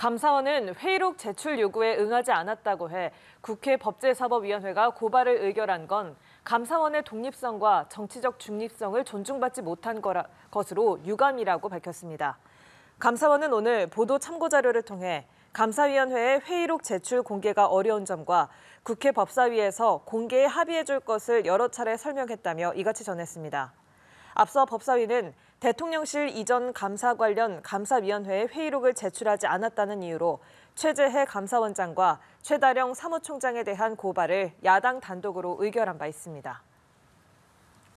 감사원은 회의록 제출 요구에 응하지 않았다고 해 국회 법제사법위원회가 고발을 의결한 건 감사원의 독립성과 정치적 중립성을 존중받지 못한 거라, 것으로 유감이라고 밝혔습니다. 감사원은 오늘 보도 참고자료를 통해 감사위원회의 회의록 제출 공개가 어려운 점과 국회 법사위에서 공개에 합의해 줄 것을 여러 차례 설명했다며 이같이 전했습니다. 앞서 법사위는 대통령실 이전 감사 관련 감사위원회의 회의록을 제출하지 않았다는 이유로 최재해 감사원장과 최다령 사무총장에 대한 고발을 야당 단독으로 의결한 바 있습니다.